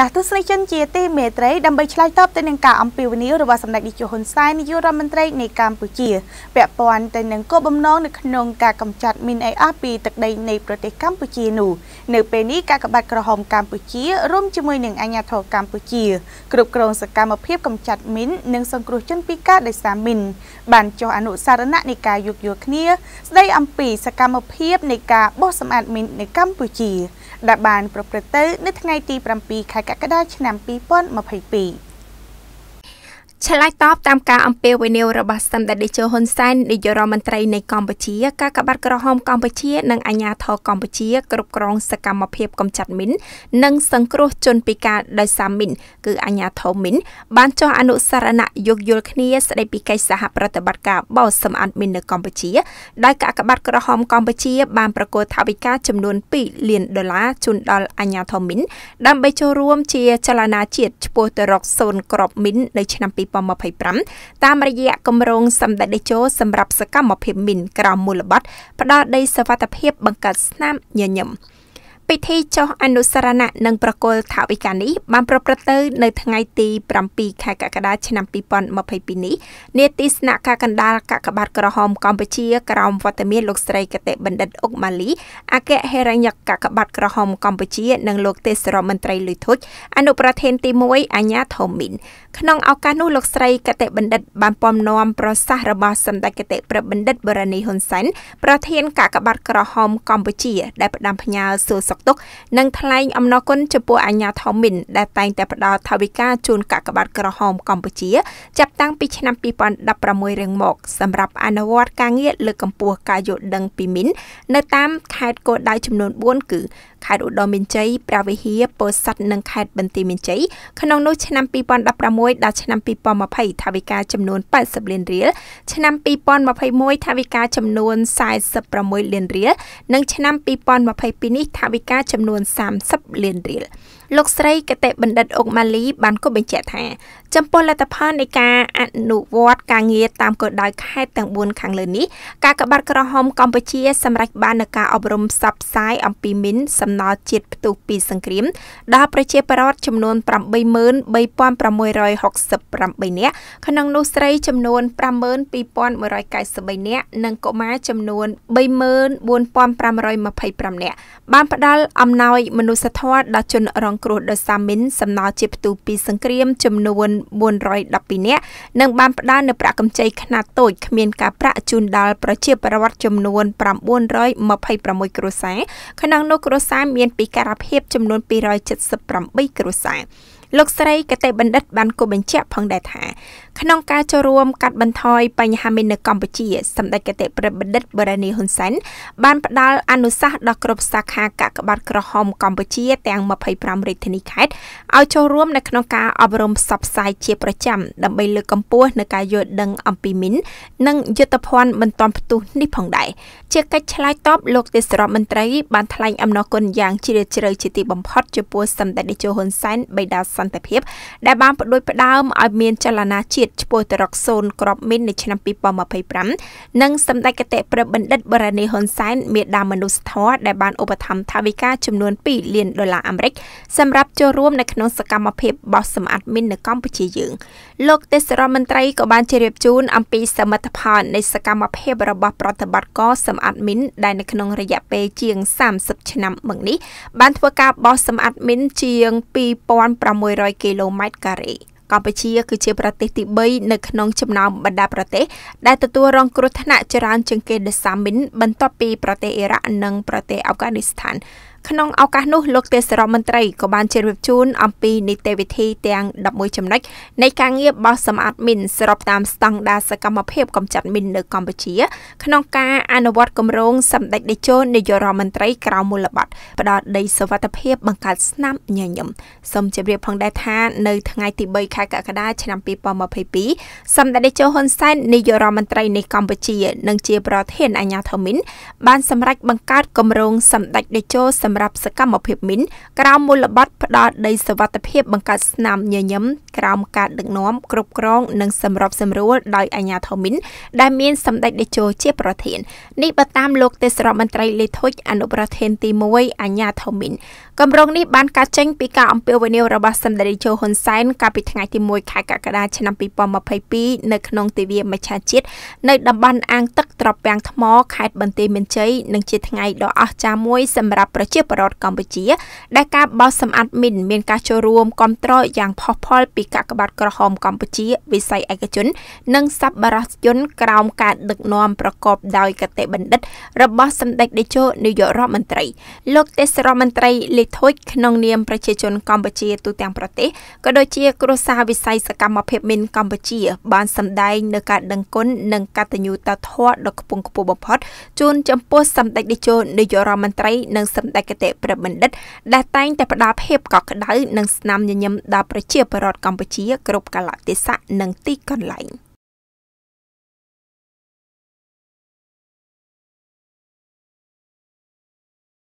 ចាស់ទស្សនិកជនជាទីមេត្រីដើម្បីឆ្លើយតបទៅនឹងការអំពាវនាវរបស់សម្ដេចនាយកហ៊ុនសែននាយករដ្ឋមន្ត្រីនៃកម្ពុជាពាក់ព័ន្ធទៅនឹងគោលបំណងនៅក្នុងការកម្ចាត់មីនអេអស់ពីទឹកដីនៃប្រទេសកម្ពុជានោះនៅពេលនេះការកបាត់ក្រហមកម្ពុជារួមជាមួយនឹងអាជ្ញាធរកម្ពុជា គ្រប់គ្រងសកម្មភាពកម្ចាត់មីននិងសង្គ្រោះជនពិការដោយសារមីនបានចុះអនុសារណៈនៃការយោគយល់គ្នា ស្ដីអំពីសកម្មភាពនៃការបោះសម្អាតមីននៅកម្ពុជាដែលបានប្រព្រឹត្តទៅនៅថ្ងៃទី7ខែកក្កដាឆ្នាំ2022ឆ្លើយតបតាមការអំពាវនាវរបស់សម្ដេចតេជោហ៊ុនសែននាយករដ្ឋមន្ត្រីនៃកម្ពុជាការកបាត់ក្រហមកម្ពុជា និងអាជ្ញាធរកម្ពុជាគ្រប់គ្រងសកម្មភាពកំចាត់មីននិងសង្គ្រោះជនពិការដោយសារមីនគឺអាជ្ញាធរមីនបានចុះអនុសារណៈយោគយល់គ្នាស្ដីពីកិច្ចសហប្រតិបត្តិការបោសសម្អាតមីននៅកម្ពុជាដោយការកបាត់ក្រហមកម្ពុជាបានប្រគល់ថវិកាចំនួន2លានដុល្លារជូនដល់អាជ្ញាធរមីនដើម្បីចូលរួមជាចលនាជាតិឆ្ពោះទៅរកសូន្យក្របមីននៅឆ្នាំ2000 2025តាមរយៈគម្រោងសម្ដេចតេជោសម្រាប់សកម្មភាពមីនក្រោមមូលបត្រផ្ដល់ដីសវត្ថភាពបង្កើតស្នាមញញឹមពិធីចុះអនុស្សរណៈនិងប្រគល់ថវិកានេះបានប្រព្រឹត្តទៅនៅថ្ងៃទី7ខែកក្កដាឆ្នាំ2022នេះនាទីស្នាក់ការកណ្ដាលកាកបាទក្រហមកម្ពុជា ក្រោមវត្តមានលោកស្រីកតេបណ្ឌិតអុកម៉ាលីអគ្គហិរញ្ញកាកបាទក្រហមកម្ពុជានិងលោកទេសរដ្ឋមន្ត្រីលុយធុចអនុប្រធានទី1អាញាធមីនក្នុងឱកាសនោះលោកស្រីកតេបណ្ឌិតបានពំនាំប្រសាសន៍របស់សម្ដេចកតេប្របណ្ឌិតបរនីហ៊ុនសែនប្រធានកាកបាទក្រហមកម្ពុជាដែលផ្ដាំផ្ញើសួរសុខទុកនិងថ្លែងអំណរគុណចំពោះអាញាធមមីនដែលតែងតែផ្ដល់ថវិកាជូនកាកបាទក្រហមកម្ពុជាចាប់តាំងពីឆ្នាំ2016រៀងមក សម្រាប់អនុវត្ត ការងារលើកកម្ពស់ការយល់ដឹងពីមីននៅតាមខេត្តគោលដៅចំនួន4គឺខេត្តឧត្តរមានជ័យព្រះវិហារពោធិ៍សាត់និងខេត្តបន្ទាយមានជ័យក្នុងនោះឆ្នាំ2016ដល់ឆ្នាំ2020ថាវិការចំនួន80លានរៀលឆ្នាំ2021ថាវិការចំនួន46លានរៀលនិងឆ្នាំ2022នេះថាវិការចំនួន30លានរៀលលោកស្រីកតិបណ្ឌិតអុកម៉ាលី បានគូបញ្ជាក់ថា ចំពោះលទ្ធផលនៃការអនុវត្តការងារតាមគោលដៅខេត្តទាំង4ខាងលើនេះការកបាត់ក្រហមកម្ពុជា សម្រេចបាននូវការអប់រំផ្សព្វផ្សាយអំពីមីនសកំណត់ជាតិផ្ទុះពីសង្គ្រាមដល់ប្រជាពលរដ្ឋចំនួន83668នាក់ក្នុងនោះស្រីចំនួន52193នាក់និងកុមារចំនួន34525នាក់បានផ្ដល់អំណោយមនុស្សធម៌ដល់ជនរងគ្រោះដោយសារមីនសំណល់ជាតិផ្ទុះពីសង្គ្រាមចំនួន412នាក់និងបានផ្ដល់នូវប្រាក់កម្ចីខ្នាតតូចគ្មានការប្រាក់ជូនដល់ប្រជាពលរដ្ឋចំនួន926គ្រួសារក្នុងនោះគ្រួសារសារមានពីការភាពចំនួន278គ្រួសារលោកស្រីកតេបណ្ឌិតបានគូបញ្ជាក់ផងដែរថាក្នុងការចូលរួមកាត់បន្ថយបញ្ហាមីននៅកម្ពុជា សម្ដេចកតេប្រិបណ្ឌិតបូរ៉ានីហ៊ុនសែនបានផ្ដល់អនុសាសន៍ដល់គ្រប់សាខាកាកបាទក្រហមកម្ពុជាទាំង25រាជធានីខេត្តឲ្យចូលរួមនៅក្នុងការអប់រំផ្សព្វផ្សាយជាប្រចាំដើម្បីលើកកម្ពស់នៅការយល់ដឹងអំពីមីននិងយុទ្ធភណ្ឌមិនទាន់ផ្ទុះនេះផងដែរជាកិច្ចឆ្លើយតបលោកទេសរដ្ឋមន្ត្រីបានថ្លែងអំណរគុណយ៉ាងជ្រាលជ្រៅជាទីបំផុតចំពោះសម្ដេចតេជោហ៊ុនសែនបេដាសន្តិភាពដែលបានបដិបផ្ដើមឲ្យមានចលនាជាតិឆ្ពោះទៅរកសូន្យក្របមីននៅឆ្នាំ2025និងសម្ដេចគតិព្រះបណ្ឌិត បរណីហ៊ុនសែនមេដាមនុស្សធម៌ដែលបានឧបត្ថម្ភថវិកាចំនួន2លានដុល្លារអាមេរិក សម្រាប់ចូលរួមនៅក្នុងសកម្មភាពបោះសម្អាតមីននៅកម្ពុជាយើងលោកទេសរដ្ឋមន្ត្រីក៏បានជម្រាបជូនអំពីសមិទ្ធផលនៃសកម្មភាពរបស់ប្រតិបត្តិការសម្អាតមីនដែលនៅក្នុងរយៈពេលជាង30ឆ្នាំមកនេះបានធ្វើការបោះសម្អាតមីនជាង2600 100គីឡូម៉ែត្រការ៉េកម្ពុជាគឺជាប្រទេសទី3នៅក្នុងចំណោមបណ្ដាប្រទេសដែលទទួលរងគ្រោះថ្នាក់ច្រើនជាងគេដេសាមីនបន្ទាប់ពីប្រទេសអ៊ីរ៉ាក់និងប្រទេសអាហ្វហ្គានីស្ថានក្នុងឱកាសនោះលោកទេសរដ្ឋមន្ត្រីក៏បានជម្រាបជូនអំពីនីតិវិធីទាំង11ចំណុចនៃការងារបោះសម្អាតមីនស្របតាមស្តង់ដារសកម្មភាពកម្ចាត់មីននៅកម្ពុជាក្នុងការអនុវត្តគម្រោងសម្ដេចតេជោនាយករដ្ឋមន្ត្រីក្រៅមូលបត្រផ្ដល់ដីសុវត្ថិភាពបង្កើតស្នាមញញឹមសូមជម្រាបផងដែរថានៅថ្ងៃទី3ខែកក្កដាឆ្នាំ2022សម្ដេចតេជោហ៊ុនសែននាយករដ្ឋមន្ត្រីនៃកម្ពុជានិងជាប្រធានអាជ្ញាធរមីនបានសម្រេចបង្កើតគម្រោងសម្ដេចតេជោសសម្រាប់សកម្មភាពមីនក្រោមមូលបត្រផ្ដល់ដីសវត្ថភាពបង្កើតស្នាមញញឹមក្រោមការដឹកនាំគ្រប់គ្រង និងសម្របសម្រួលដោយអាជ្ញាធរមីនដែលមានសម្ដេចតេជោជាប្រធាននេះបើតាមលោកទេសរដ្ឋមន្ត្រីលេធុជអនុប្រធានទី1អាជ្ញាធរមីនគម្រោងនេះបានកើតចេញពីការអំពាវនាវរបស់សម្ដេចតេជោហ៊ុនសែនកាលពីថ្ងៃទី1ខែកក្កដាឆ្នាំ2022នៅក្នុងទិវាមច្ឆជាតិនៅតំបន់អាងទឹកត្រពាំងថ្មខេត្តបន្ទាយមានជ័យនឹងជាថ្ងៃដ៏អស្ចារ្យមួយសម្រាប់ប្រជាពលរដ្ឋកម្ពុជា ដែលការបោសសម្អាតមីនមានការចូលរួមគាំទ្រយ៉ាងផុសផុលពីកាកបាទក្រហមកម្ពុជា វិស័យឯកជន និងសប្បុរសជន ក្រោមការដឹកនាំប្រកបដោយកតេបណ្ឌិតរបស់សម្ដេចតេជោនាយករដ្ឋមន្ត្រី លោកទេសរដ្ឋមន្ត្រីលេខធូចក្នុងនាមប្រជាជនកម្ពុជាទូទាំងប្រទេសក៏ដូចជាគ្រួសារវិស័យសកម្មភាពមីនកម្ពុជាបានសម្ដែងនៅការដឹងគុណនិងកតញ្ញូតធម៌ដ៏ខ្ពង់ខ្ពស់បំផុតជូនចំពោះសម្ដេចតេជោនាយករដ្ឋមន្ត្រីនិងសម្ដេចគតិព្រះបណ្ឌិត ដែលតែងតែផ្ដល់ភាពកក់ក្ដៅនិងស្នាមញញឹមដល់ប្រជាពលរដ្ឋកម្ពុជាគ្រប់កាលៈទេសៈនិងទីកន្លែង។